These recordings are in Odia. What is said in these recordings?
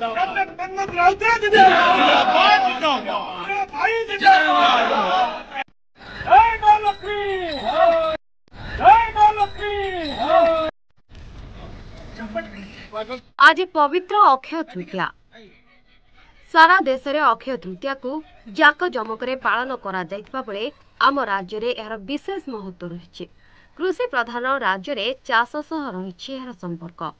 आज पवित्र अक्षय तृतीया सारा देश में अक्षय तृतीया को जाकजमक पालन करे आम राज्य यार विशेष महत्व रही कृषि प्रधान राज्य चाष सह रही संपर्क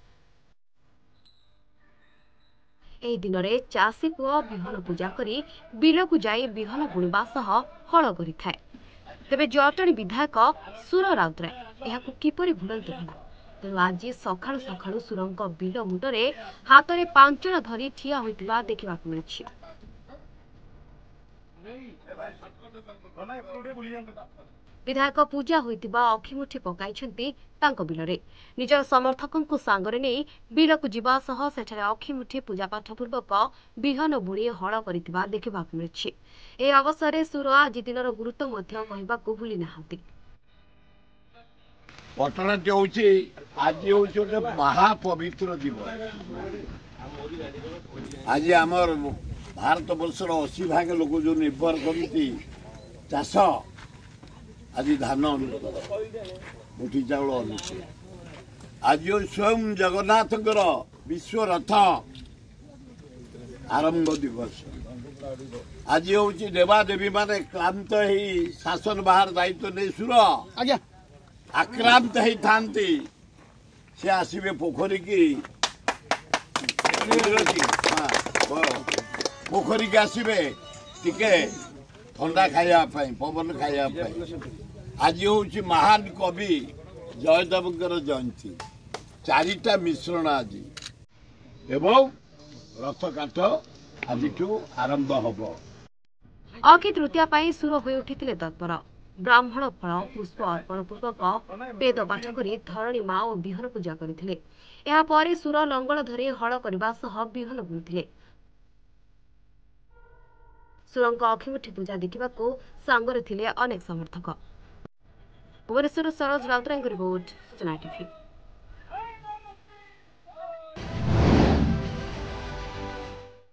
ଏହି ଦିନରେ ଚାଷୀ ପୁଅ ବିହନ ପୂଜା କରି ବିଲକୁ ଯାଇ ବିହନ ବୁଣିବା ସହ ହଳ କରିଥାଏ ତେବେ ଜଟଣୀ ବିଧାୟକ ସୁର ରାଉତରାୟ ଏହାକୁ କିପରି ଭୁଲନ୍ତୁ ନାହିଁ ତେଣୁ ଆଜି ସକାଳୁ ସକାଳୁ ସୁରଙ୍କ ବିଲ ମୁଣ୍ଡରେ ହାତରେ ପାଞ୍ଚଳ ଧରି ଠିଆ ହୋଇଥିବା ଦେଖିବାକୁ ମିଳିଛି ବିଧାୟକ ପୂଜା ହୋଇଥିବା ଅକ୍ଷିମୁଠି ପକାଇଛନ୍ତି ତାଙ୍କ ବିଲରେ ନିଜର ସମର୍ଥକଙ୍କୁ ସାଙ୍ଗରେ ନେଇ ବିଲକୁ ଯିବା ସହ ସେଠାରେ ଅକ୍ଷିମୁଠି ପୂଜାପାଠ ପୂର୍ବକ ବିହନ ବୁଣି ହଳ କରିଥିବା ଦେଖିବାକୁ ମିଳିଛି ଏହି ଅବସରରେ ସୁର ଆଜି ଦିନର ଗୁରୁତ୍ୱ ମଧ୍ୟ କହିବାକୁ ଭୁଲି ନାହାନ୍ତି ଘଟଣାଟି ହଉଛି ଆଜି ହଉଛି ଗୋଟେ ମହାପବିତ୍ର ଦିବସ ଭାରତବର୍ଷର ଅଶୀ ଭାଗ ଲୋକ ଯେଉଁ ନିର୍ଭର କରନ୍ତି ଚାଷ ଆଜି ଧାନ ଅନୁକୂଳ ମୁଠି ଚାଉଳ ଅନୁକୂଳ ଆଜି ସ୍ୱୟଂ ଜଗନ୍ନାଥଙ୍କର ବିଶ୍ୱରଥ ଆରମ୍ଭ ଦିବସ ଆଜି ହେଉଛି ଦେବାଦେବୀମାନେ କ୍ଳାନ୍ତ ହେଇ ଶାସନ ବାହାର ଦାୟିତ୍ୱ ନେଇ ସୁର ଆଜ୍ଞା ଆକ୍ରାନ୍ତ ହେଇଥାନ୍ତି ସେ ଆସିବେ ପୋଖରୀକି ପୋଖରୀକି ଆସିବେ ଟିକେ ଥଣ୍ଡା ଖାଇବା ପାଇଁ ପବନ ଖାଇବା ପାଇଁ ଆଜି ହେଉଛି ମହାନ କବି ଜୟଦେବଙ୍କର ଜୟନ୍ତୀ ଚାରିଟା ମିଶ୍ରଣ ଆଜି ଏବଂ ରଥକାଠ ଆଜିଠୁ ଆରମ୍ଭ ହେବ ଅଗି ତୃତୀୟ ପାଇଁ ସୁର ହୋଇ ଉଠିଥିଲେ ତତ୍ପର ବ୍ରାହ୍ମଣ ଫଳ ପୁଷ୍ପ ଅର୍ପଣ ପୂର୍ବକ ବେଦ ପାଠ କରି ଧରଣୀ ମା ଓ ବିହନ ପୂଜା କରିଥିଲେ ଏହାପରେ ସୁର ଲଙ୍ଗଳ ଧରି ହଳ କରିବା ସହ ବିହନ ବୁଣିଥିଲେ सुरको अखिमुठी पूजा देखिएको सागर अनेक समर्थक भुवनेसर सरोज टिभी